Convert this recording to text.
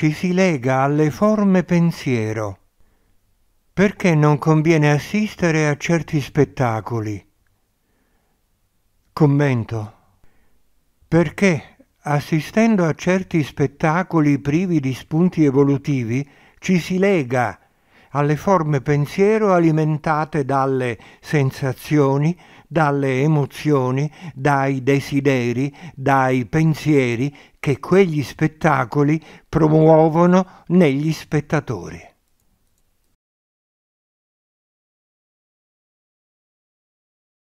ci si lega alle forme pensiero. Perché non conviene assistere a certi spettacoli? Commento. Perché, assistendo a certi spettacoli privi di spunti evolutivi, ci si lega alle forme pensiero alimentate dalle sensazioni, dalle emozioni, dai desideri, dai pensieri che quegli spettacoli promuovono negli spettatori.